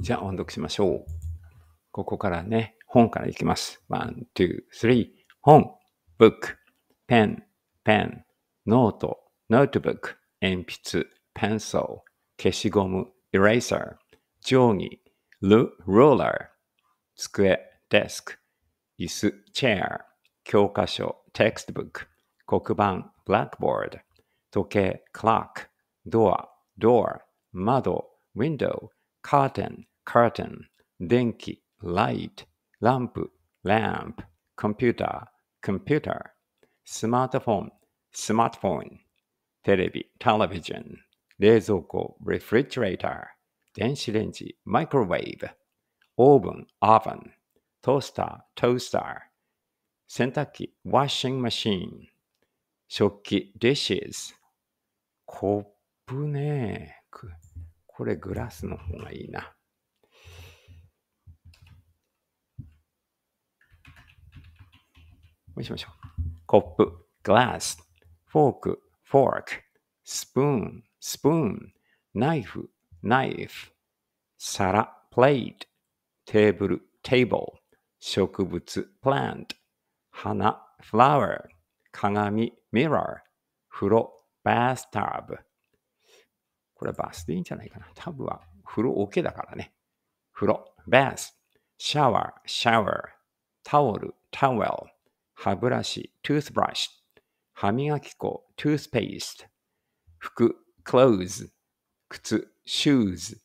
じゃあ音読しましょう。ここからね、本からいきます。one, two, three. 本、book, pen, pen, ノート、notebook, 鉛筆、pencil, 消しゴム、eraser, 定規、r u l l e r 机、desk, 椅子、chair, 教科書、textbook, 黒板、blackboard, 時計、clock, ドア、door, 窓、window, カーテン、curtain 電気 light lamp, lamp computer computer スマートフォン smartphone テレビ television 冷蔵庫 refrigerator 電子レンジ microwave オーブン oven トースター toaster 洗濯機 washing machine 食器 dishes コップねこれグラスの方がいいな。しましょう。コップ、グラス、フォーク、フォーク、スプーン、スプーン、ナイフ、ナイフ、皿、plate、テーブル、テーブル、植物、プラント、花、フラワー、鏡、ミラー、風呂、バスタブ。これはバスでいいんじゃないかな。タブは風呂桶だからね。風呂、バス、シャワー、シャワー、タオル、タウェル、歯ブラシ、トゥースブラシ、歯磨き粉、トゥースペースト、服、クローズ、靴、シューズ、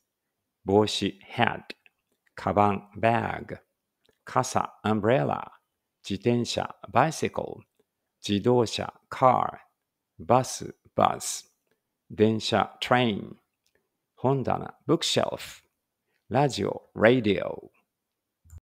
帽子、ヘッド、カバン、バーグ、傘、アンブレラ、自転車、バイセコル、自動車、カー、バス、バス、電車、トレイン、ダ、棚、ブックシェルフ、ラジオ、ラディオ、